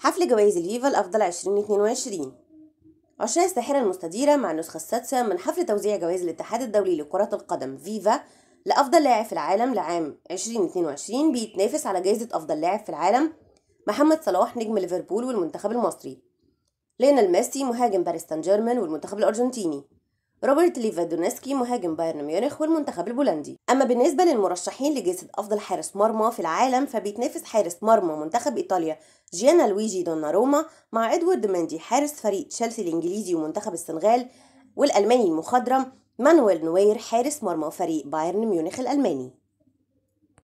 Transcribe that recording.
حفل جوائز الفيفا الأفضل 2022 عشرة الساحرة المستديرة مع النسخة السادسة من حفل توزيع جوائز الاتحاد الدولي لكرة القدم فيفا لأفضل لاعب في العالم لعام 2022 بيتنافس على جائزة أفضل لاعب في العالم محمد صلاح نجم ليفربول والمنتخب المصري لينا ميسي مهاجم باريس سان جيرمان والمنتخب الأرجنتيني روبرت ليفادونسكي مهاجم بايرن ميونخ والمنتخب البولندي اما بالنسبه للمرشحين لجائزه افضل حارس مرمى في العالم فبيتنافس حارس مرمى منتخب ايطاليا جيانا لويجي دوناروما مع ادوارد ماندي حارس فريق تشيلسي الانجليزي ومنتخب السنغال والالماني المخضرم مانويل نوير حارس مرمى فريق بايرن ميونخ الالماني